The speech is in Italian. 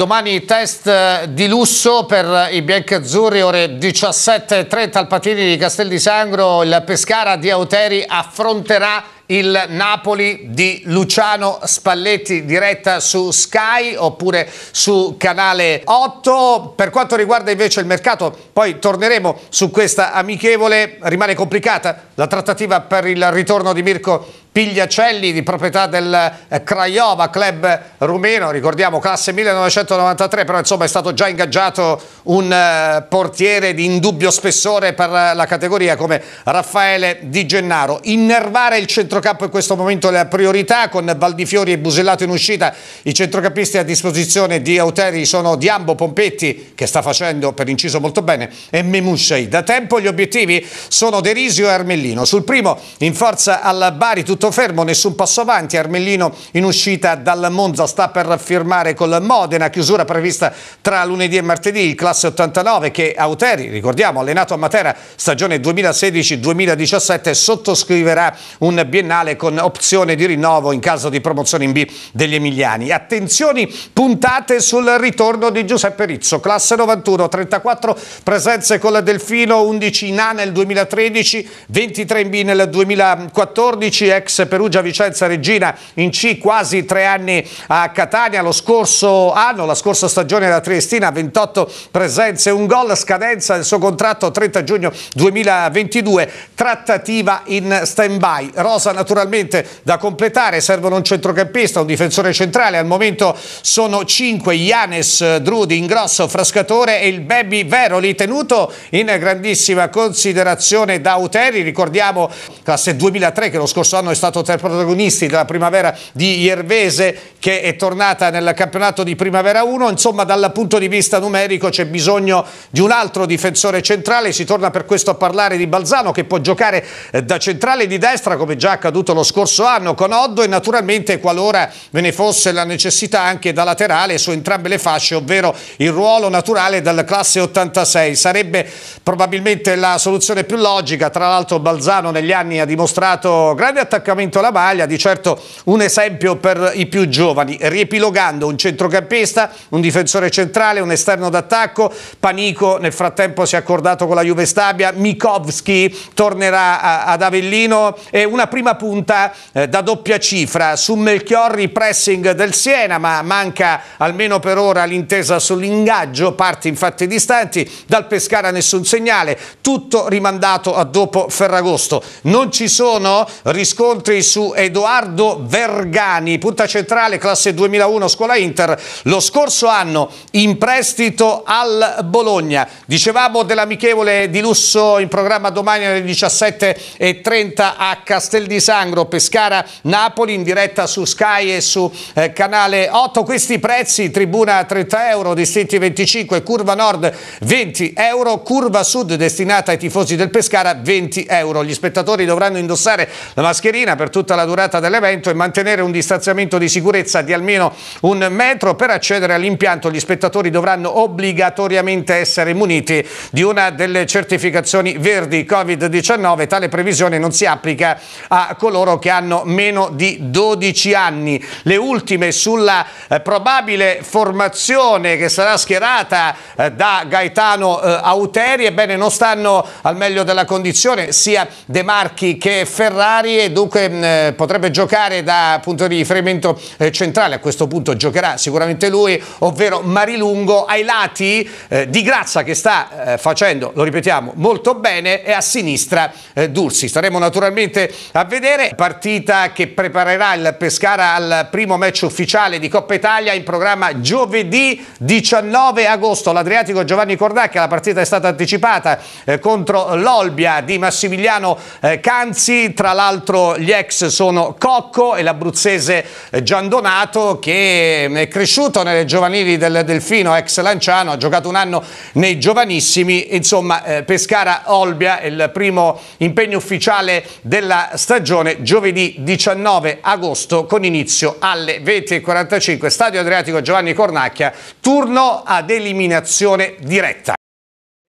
Domani test eh, di lusso per eh, i biancazzurri, ore 17.30 al Patini di Castel di Sangro. Il Pescara di Auteri affronterà il Napoli di Luciano Spalletti, diretta su Sky oppure su Canale 8. Per quanto riguarda invece il mercato, poi torneremo su questa amichevole. Rimane complicata la trattativa per il ritorno di Mirko Pigliacelli di proprietà del eh, Craiova club rumeno, ricordiamo classe 1993, però insomma è stato già ingaggiato un eh, portiere di indubbio spessore per la categoria come Raffaele Di Gennaro. Innervare il centrocampo in questo momento è la priorità con Valdifiori e Busellato in uscita, i centrocampisti a disposizione di Auteri sono Diambo, Pompetti che sta facendo per inciso molto bene e Memuscei. Da tempo gli obiettivi sono Derisio e Armellino. Sul primo in forza al Bari tutto fermo, nessun passo avanti, Armellino in uscita dal Monza sta per firmare col Modena, chiusura prevista tra lunedì e martedì, il classe 89 che Auteri, ricordiamo, allenato a Matera stagione 2016-2017 sottoscriverà un biennale con opzione di rinnovo in caso di promozione in B degli Emiliani. Attenzioni puntate sul ritorno di Giuseppe Rizzo, classe 91, 34 presenze con la Delfino, 11 in A nel 2013, 23 in B nel 2014, ex Perugia Vicenza Regina in C quasi tre anni a Catania lo scorso anno, la scorsa stagione da Triestina, 28 presenze, un gol, scadenza del suo contratto 30 giugno 2022, trattativa in stand-by. Rosa naturalmente da completare, servono un centrocampista, un difensore centrale, al momento sono 5, Ianes, Drudi, Ingrosso, Frascatore e il Baby Veroli, tenuto in grandissima considerazione da Uteri, ricordiamo classe 2003 che lo scorso anno è stato tra i protagonisti della primavera di Iervese che è tornata nel campionato di Primavera 1, insomma dal punto di vista numerico c'è bisogno di un altro difensore centrale, si torna per questo a parlare di Balzano che può giocare eh, da centrale di destra come già accaduto lo scorso anno con Oddo e naturalmente qualora ve ne fosse la necessità anche da laterale su entrambe le fasce, ovvero il ruolo naturale della classe 86. Sarebbe probabilmente la soluzione più logica, tra l'altro Balzano negli anni ha dimostrato grande attaccamento attaccamento alla maglia, di certo un esempio per i più giovani, riepilogando un centrocampista, un difensore centrale, un esterno d'attacco, Panico nel frattempo si è accordato con la Juve Stabia, Mikovski tornerà a, ad Avellino e una prima punta eh, da doppia cifra su Melchiorri pressing del Siena, ma manca almeno per ora l'intesa sull'ingaggio, parti infatti distanti, dal Pescara nessun segnale, tutto rimandato a dopo Ferragosto. Non ci sono riscontri incontri su Edoardo Vergani, punta centrale classe 2001 scuola Inter, lo scorso anno in prestito al Bologna. Dicevamo dell'amichevole di lusso in programma domani alle 17.30 a Castel di Sangro, Pescara, Napoli in diretta su Sky e su eh, Canale 8. Questi prezzi, tribuna 30 euro, distinti 25, curva nord 20 euro, curva sud destinata ai tifosi del Pescara 20 euro. Gli spettatori dovranno indossare la mascherina mascherina per tutta la durata dell'evento e mantenere un distanziamento di sicurezza di almeno un metro. Per accedere all'impianto gli spettatori dovranno obbligatoriamente essere muniti di una delle certificazioni verdi Covid-19. Tale previsione non si applica a coloro che hanno meno di 12 anni. Le ultime sulla eh, probabile formazione che sarà schierata eh, da Gaetano eh, Auteri, ebbene non stanno al meglio della condizione sia De Marchi che Ferrari e dunque comunque potrebbe giocare da punto di riferimento eh, centrale, a questo punto giocherà sicuramente lui, ovvero Marilungo ai lati eh, di Grazia che sta eh, facendo, lo ripetiamo, molto bene e a sinistra Dursi. Staremo naturalmente a vedere partita che preparerà il Pescara al primo match ufficiale di Coppa Italia in programma giovedì 19 agosto. L'Adriatico Giovanni Cordacca, la partita è stata anticipata contro l'Olbia di Massimiliano Canzi, tra l'altro gli gli ex sono Cocco e l'abruzzese eh, Giandonato che eh, è cresciuto nelle giovanili del Delfino, ex Lanciano, ha giocato un anno nei giovanissimi, insomma eh, Pescara-Olbia è il primo impegno ufficiale della stagione giovedì 19 agosto con inizio alle 20.45 Stadio Adriatico Giovanni Cornacchia, turno ad eliminazione diretta.